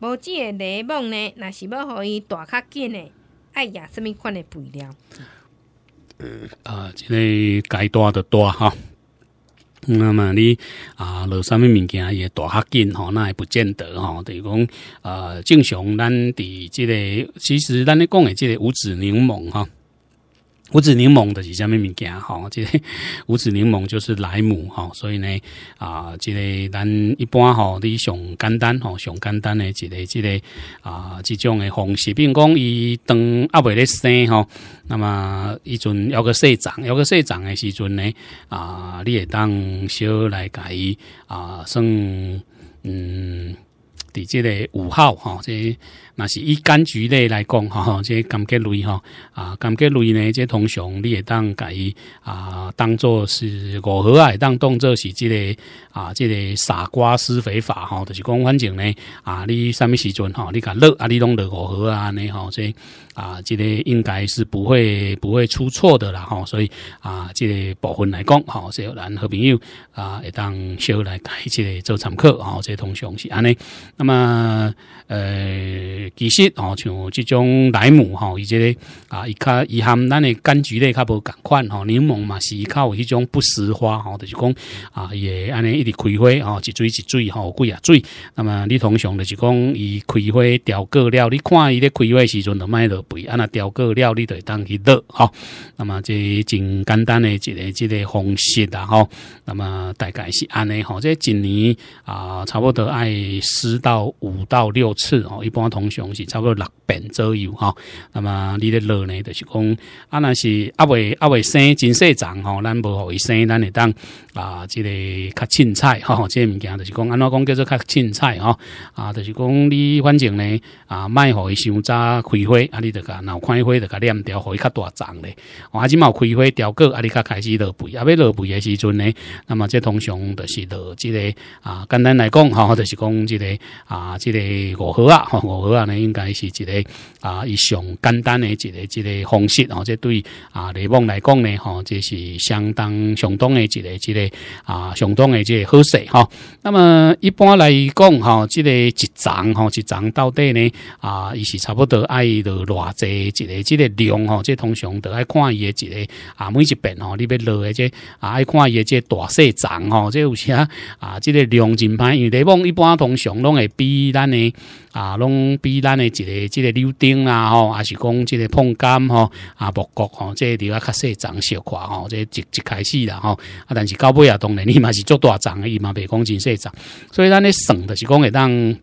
无即个柠檬呢？若是要互伊大较紧呢？爱呀，什物款的肥料？呃啊，这个带大带吼。嗯，那么你啊，落啥物物件也大较紧吼？那也不见得吼。等于讲啊，正常咱伫即个，其实咱咧讲的即个五指柠檬吼，五指柠檬的是啥物物件？吼，即个五指柠檬就是莱姆，吼。所以呢，啊，即个咱一般吼，你上简单，吼上简单的即个即个啊，即种诶方式，并讲伊当阿伯咧生，吼。那么伊阵犹个细长，犹个细长诶时阵呢，啊，你也当小来改，啊，算，嗯。即个五号哈，这那是以柑橘类来讲哈，这柑橘类哈啊，柑橘类呢，即、这通常你也当给啊，当做是五合啊，当当做是即个啊，即个傻瓜施肥法哈，就是讲反正呢啊，你上面时阵哈，你甲热啊，你拢得五合啊，你即。这。啊，即个应该是不会不会出错的啦，吼，所以啊，即部分来讲，吼，是咱好朋友啊，会当小来即个做参考，吼，即通常是安尼。那么，呃，其实哦，像即种莱姆，吼，伊即个啊，伊较伊含咱的柑橘类较无共款，吼，柠檬嘛是较有迄种不实花，吼，就是讲啊，伊会安尼一直开花，吼，一水一水吼，几啊，水。那么你通常就是讲，伊开花调过了，你看伊咧开花时阵着卖了。肥，啊那钓过料，你就当去钓哈。那么这真简单的一个、一个方式啦哈。那么大概是安尼哈，这一年啊，差不多爱四到五到六次哦。一般通常是差不多六遍左右哈。那么你的料呢，就是讲啊那是阿伟阿伟生金色长哈，兰博伟生咱会当啊，这个卡青菜哈，这物件就是讲安怎讲叫做较青菜哈啊，就是讲你反正呢啊，卖好伊想早开花，啊你。这甲脑开会，这个念雕，可以大多长嘞？我即嘛开会雕刻，啊，你较开始落肥，啊，要落肥嘅时阵呢，那么这通常就是落即个啊，简单来讲哈，就是讲即个啊，即个五合啊，五合啊呢，应该是一个啊，以上简单嘅一个即个方式，然后这对啊雷蒙来讲呢，哈，这是相当相当嘅一个一个啊，相当嘅即个好势哈。那么一般来讲哈，即个一掌哈，一掌到底呢啊，伊是差不多爱落落。这一个、这个量吼，这通常都爱看伊一个啊，每一遍吼，你要落的这啊，爱看即个这大细长吼，这有时啊？这个量真歹，因为一般通常拢会比咱的啊，拢比咱的一个、即个溜钉啦吼，还是讲这个碰杆吼啊，木角吼，这你要较细长小块吼，这一一开始啦吼，啊，但是到尾啊，当然，你嘛是做大长，伊嘛袂讲真细长，所以咱咧算的是讲会当。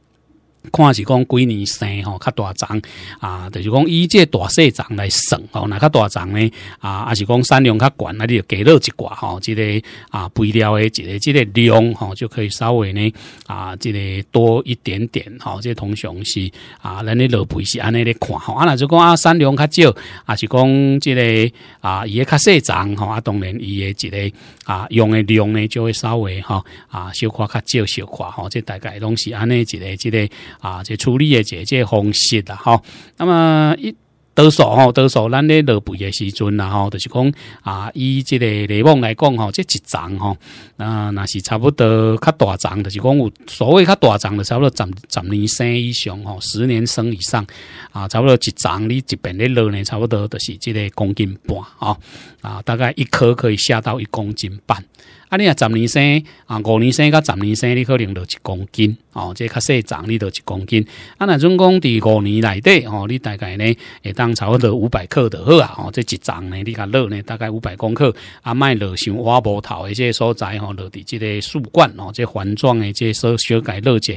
看是讲几年生吼，较大长啊，就是讲以这大细长来算吼，那较大长呢啊？还是讲产量较悬，那你就加落一寡吼，即个啊肥料诶，即个即个量吼就可以稍微呢啊，即个多一点点吼。即通常是啊，咱咧落肥是安尼咧看吼，啊那如果啊产量较少，还是讲即个啊伊较细长吼，啊当然伊诶即个啊用诶量呢就会稍微吼，啊小块较少小块吼，即大概拢是安尼即个即个。啊，这处理的这这方式啦，吼，那么一多数吼，多数咱咧落肥的时阵啦，吼，就是讲啊，以这个雷旺来讲吼，这一丛吼，那那是差不多较大丛，就是讲有所谓较大丛，就差不多十十年生以上吼，十年生以上啊，差不多一丛你一边咧落呢，差不多就是这个公斤半啊啊，大概一颗可以下到一公斤半。啊，你啊，十年生啊，五年生甲十年生，你可能著一公斤哦，这较细长你著一公斤。啊，那总共伫五年内底哦，你大概呢，当差不多五百克就好啊。哦，这一长呢，你甲落呢，大概五百公克。啊，卖落像花木头即些所在哦，落伫即个树冠哦，即环状的即所小改落者。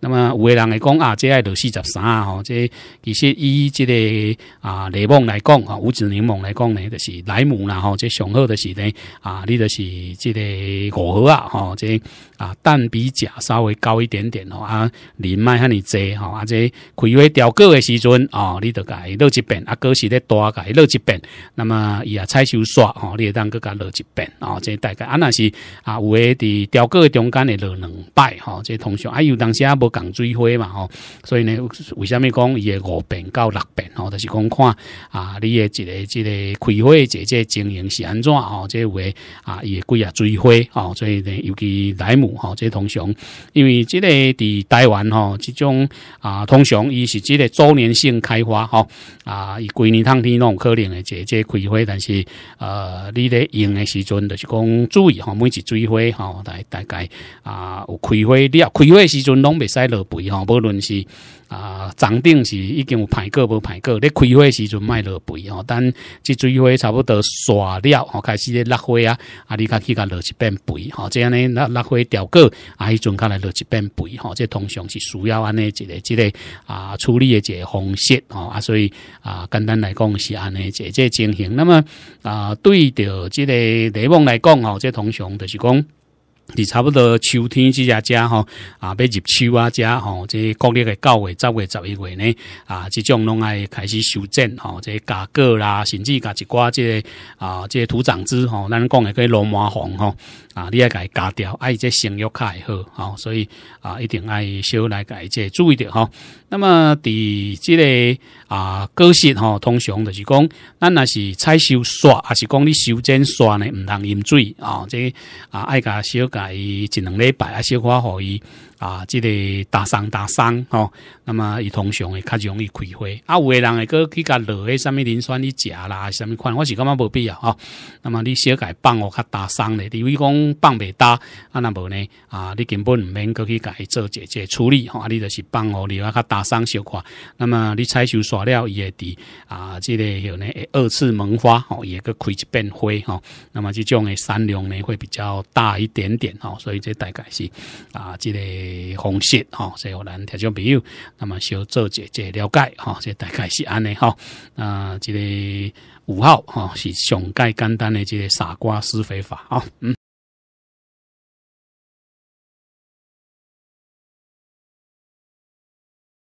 那么有个人会讲啊，即爱落四十三哦，即其实以即个啊柠檬来讲啊，五子柠檬来讲呢，就是莱姆啦吼，即上好的是呢啊，你就是即个。诶，五合啊，吼，这啊蛋比甲稍微高一点点哦，啊，你卖哈你多哈，啊，这开会调个的时阵啊，你得改落一遍，啊，个是咧多改落一遍，那么也采收耍哦，你也当个改六级本哦，这大概啊那是啊有 A 伫调个中间会落两百哈，这通常哎有当时啊无港追回嘛哈，所以呢，为啥咪讲诶五遍到六遍哦，就是讲看啊，你诶即个即个开会即即经营是安怎哦，即为啊也贵啊追。花哦，所以尤其莱姆哈这些通常，因为这个在台湾哈，这种啊通常伊是这个周年性开花哈啊，伊规年冬天那种可能的这这开花，但是呃，你咧用的时阵就是讲注意哈，每次追花哈，大大概啊有开花，你要开花时阵拢未使落肥哈，不论是。啊，长顶是已经有排过无排过，咧开会时阵卖落肥哦，等即水花差不多甩了哦，开始咧落灰啊，啊，你开去甲落一遍肥吼，这样尼落落灰掉过，啊，迄阵开来落一遍肥吼，这通常是需要安尼一个、一个啊处理的个方式哦，啊，所以啊，简单来讲是安尼，一个情形。那么啊，对着即个雷蒙来讲哦，这通常就是讲。是差不多秋天即加遮吼，啊，要入秋啊遮吼，即各月的九月、十月、十一月呢，啊，即种拢爱开始修剪吼，即夹果啦，甚至加一寡即啊，即土长枝吼，咱讲的个罗马红吼，啊，你要伊加掉，啊，即生育开好，吼，所以啊，一定爱少来改即注意点吼。那么第即个啊，果实吼，通常是讲，咱那是采收刷，还是讲你修剪刷呢？唔通饮水啊，即啊，爱加少。来一两礼拜啊小可啊可以啊，这个打伤打伤哦，那么伊通常会较容易开花。啊，有个人会去去甲落迄啥物磷酸去食啦，啥物款，我是感觉无必要吼。那么你小改放哦，较打伤咧，除非讲放袂大，啊，那无呢？啊，你根本毋免去甲伊做一这处理吼、啊你就是放哦，另外较打伤小块。那么你采收刷了伊会滴啊，这个有呢，二次萌发哦，会个开一遍花吼。那么即种的产量呢会比较大一点点哈，所以这大概是啊，这个。方式哈，所以咱听众朋友，那么小做一个了解哈，这大概是安尼哈。啊，这个五号哈是上介简单的这傻瓜施肥法啊。嗯。